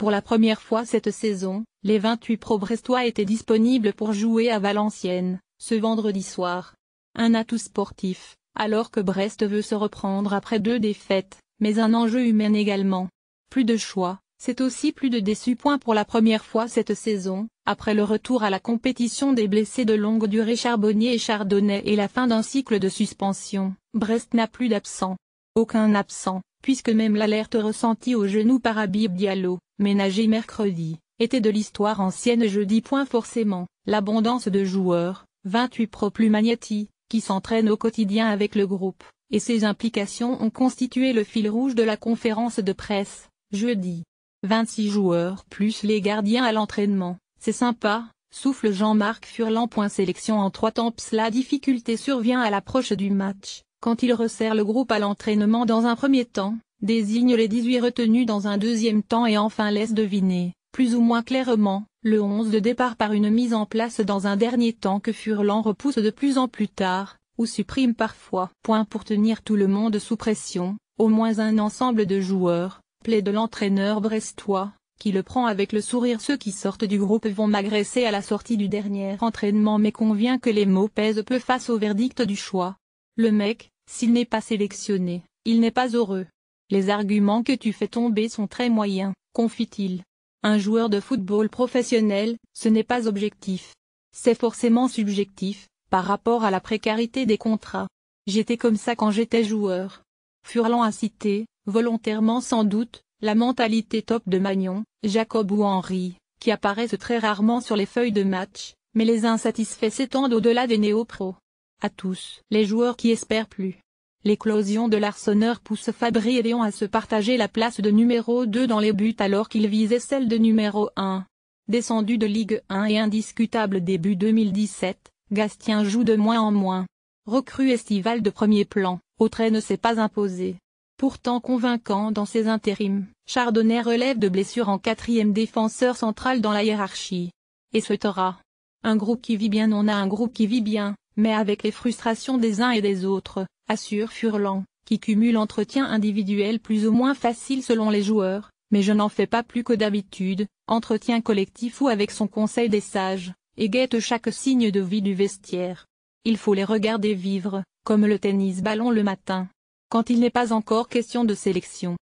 Pour la première fois cette saison, les 28 pro-brestois étaient disponibles pour jouer à Valenciennes, ce vendredi soir. Un atout sportif, alors que Brest veut se reprendre après deux défaites, mais un enjeu humain également. Plus de choix, c'est aussi plus de déçus points pour la première fois cette saison, après le retour à la compétition des blessés de longue durée Charbonnier et Chardonnay et la fin d'un cycle de suspension, Brest n'a plus d'absent. Aucun absent, puisque même l'alerte ressentie au genou par Habib Diallo, Ménager mercredi, était de l'histoire ancienne jeudi. forcément, l'abondance de joueurs, 28 pro plus Magnetti, qui s'entraînent au quotidien avec le groupe, et ses implications ont constitué le fil rouge de la conférence de presse, jeudi. 26 joueurs plus les gardiens à l'entraînement, c'est sympa, souffle Jean-Marc Furlan. Sélection en trois temps. La difficulté survient à l'approche du match, quand il resserre le groupe à l'entraînement dans un premier temps, désigne les 18 retenus dans un deuxième temps et enfin laisse deviner, plus ou moins clairement, le 11 de départ par une mise en place dans un dernier temps que Furlan repousse de plus en plus tard, ou supprime parfois. Point pour tenir tout le monde sous pression, au moins un ensemble de joueurs, plaît de l'entraîneur brestois, qui le prend avec le sourire ceux qui sortent du groupe vont m'agresser à la sortie du dernier entraînement mais convient que les mots pèsent peu face au verdict du choix. Le mec, s'il n'est pas sélectionné, il n'est pas heureux. Les arguments que tu fais tomber sont très moyens, confie-t-il. Un joueur de football professionnel, ce n'est pas objectif. C'est forcément subjectif, par rapport à la précarité des contrats. J'étais comme ça quand j'étais joueur. Furlan a cité, volontairement sans doute, la mentalité top de Magnon, Jacob ou Henri, qui apparaissent très rarement sur les feuilles de match, mais les insatisfaits s'étendent au-delà des néo-pros. À tous les joueurs qui espèrent plus. L'éclosion de l'arseneur pousse Fabri et Léon à se partager la place de numéro 2 dans les buts alors qu'ils visaient celle de numéro 1. Descendu de Ligue 1 et indiscutable début 2017, Gastien joue de moins en moins. Recrue estivale de premier plan, Autrey ne s'est pas imposé. Pourtant convaincant dans ses intérims, Chardonnay relève de blessure en quatrième défenseur central dans la hiérarchie. Et ce Un groupe qui vit bien on a un groupe qui vit bien, mais avec les frustrations des uns et des autres, assure Furlan, qui cumule entretien individuel plus ou moins facile selon les joueurs, mais je n'en fais pas plus que d'habitude, entretien collectif ou avec son conseil des sages, et guette chaque signe de vie du vestiaire. Il faut les regarder vivre, comme le tennis ballon le matin. Quand il n'est pas encore question de sélection,